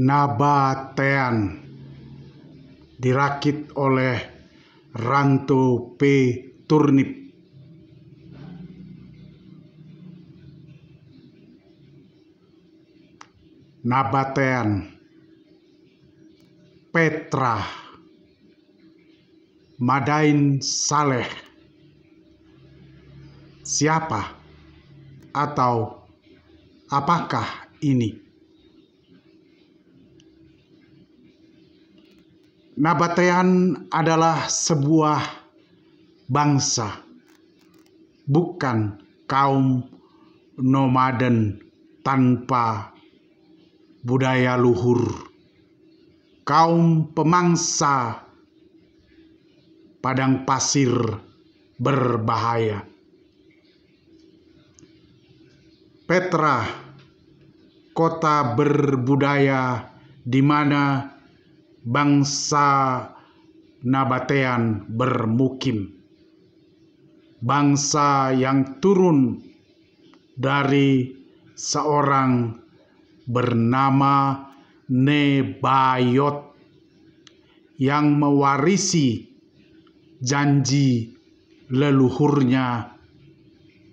Nabatean dirakit oleh Ranto P. Turnip. Nabatean Petra Madain Saleh Siapa atau apakah ini? Nabatean adalah sebuah bangsa, bukan kaum nomaden tanpa budaya luhur, kaum pemangsa padang pasir berbahaya. Petra, kota berbudaya di mana bangsa Nabatean bermukim. Bangsa yang turun dari seorang bernama Nebayot yang mewarisi janji leluhurnya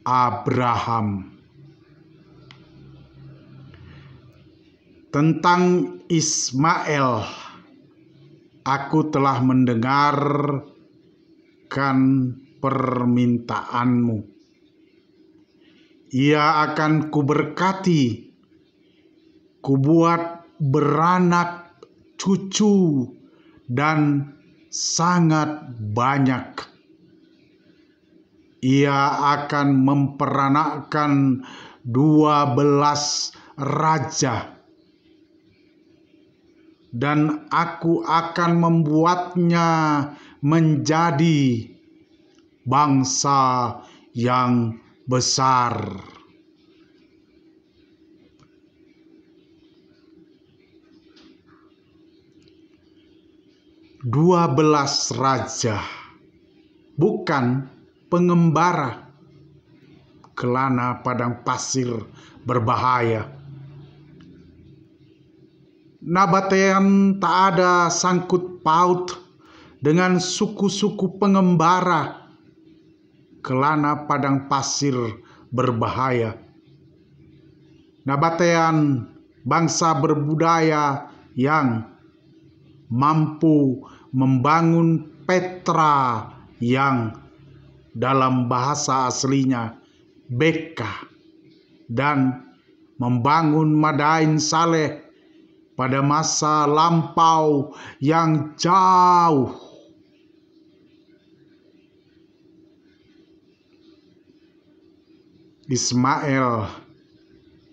Abraham. Tentang Ismail Aku telah mendengarkan permintaanmu. Ia akan kuberkati, kubuat beranak cucu dan sangat banyak. Ia akan memperanakkan dua belas raja dan aku akan membuatnya menjadi bangsa yang besar. Dua belas raja, bukan pengembara, kelana padang pasir berbahaya Nabatean tak ada sangkut paut dengan suku-suku pengembara kelana padang pasir berbahaya. Nabatean bangsa berbudaya yang mampu membangun Petra yang dalam bahasa aslinya Beka dan membangun Madain Saleh pada masa lampau yang jauh. Ismail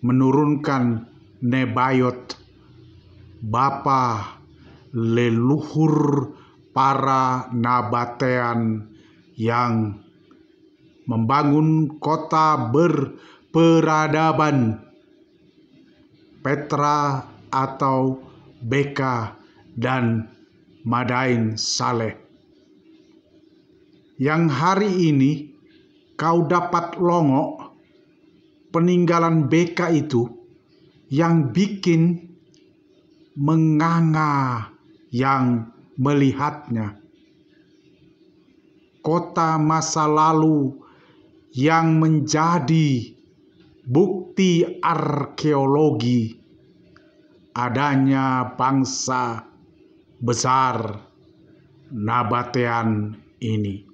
menurunkan Nebayot, bapa leluhur para Nabatean yang membangun kota berperadaban Petra atau BK dan Madain Saleh. Yang hari ini kau dapat longok peninggalan BK itu yang bikin menganga yang melihatnya. Kota masa lalu yang menjadi bukti arkeologi adanya bangsa besar Nabatean ini.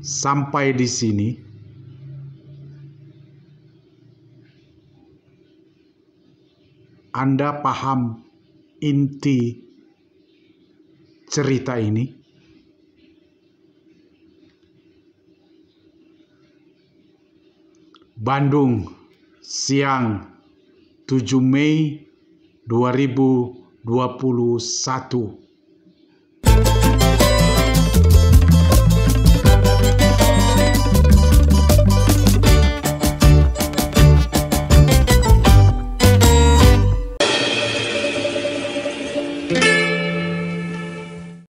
Sampai di sini, Anda paham inti cerita ini? Bandung, siang 7 Mei 2021.